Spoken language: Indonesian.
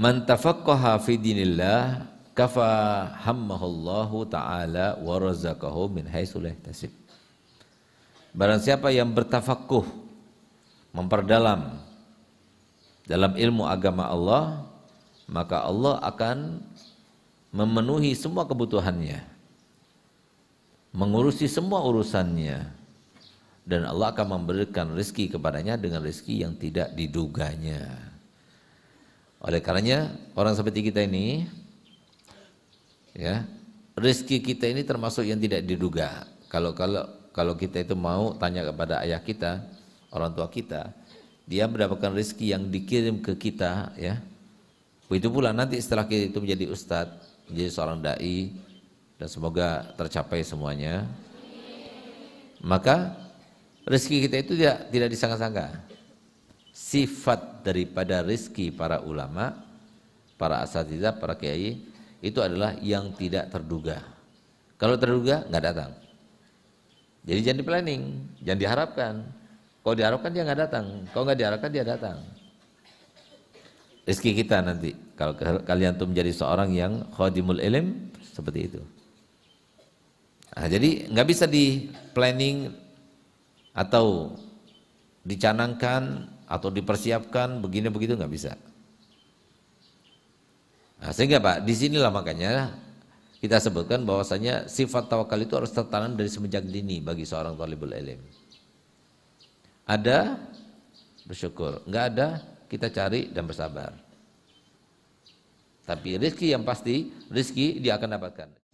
Man tafaqqaha fi dinillah kafa hammahullahu ta'ala wa razaqahu min haitsu la yahtasib. Barang siapa yang bertafakkuh, memperdalam dalam ilmu agama Allah, maka Allah akan memenuhi semua kebutuhannya, mengurusi semua urusannya, dan Allah akan memberikan rezeki kepadanya dengan rezeki yang tidak diduganya. Oleh karenanya orang seperti kita ini ya, rezeki kita ini termasuk yang tidak diduga. Kalau kalau kalau kita itu mau tanya kepada ayah kita, orang tua kita, dia mendapatkan rezeki yang dikirim ke kita ya. itu pula nanti setelah kita itu menjadi ustadz, menjadi seorang dai dan semoga tercapai semuanya. Maka rezeki kita itu tidak tidak disangka-sangka sifat daripada rizki para ulama, para asatiza, para kiai itu adalah yang tidak terduga. Kalau terduga nggak datang. Jadi jangan di planning, jangan diharapkan. Kalau diharapkan dia nggak datang, kalau nggak diharapkan dia datang. Rizki kita nanti kalau kalian tuh menjadi seorang yang khodimul ilm seperti itu. Nah, jadi nggak bisa di planning atau dicanangkan atau dipersiapkan begini begitu nggak bisa. Nah, sehingga Pak, di disinilah makanya kita sebutkan bahwasanya sifat tawakal itu harus tertanam dari semenjak dini bagi seorang talibul ilim. Ada bersyukur, nggak ada kita cari dan bersabar. Tapi rezeki yang pasti, rezeki dia akan dapatkan.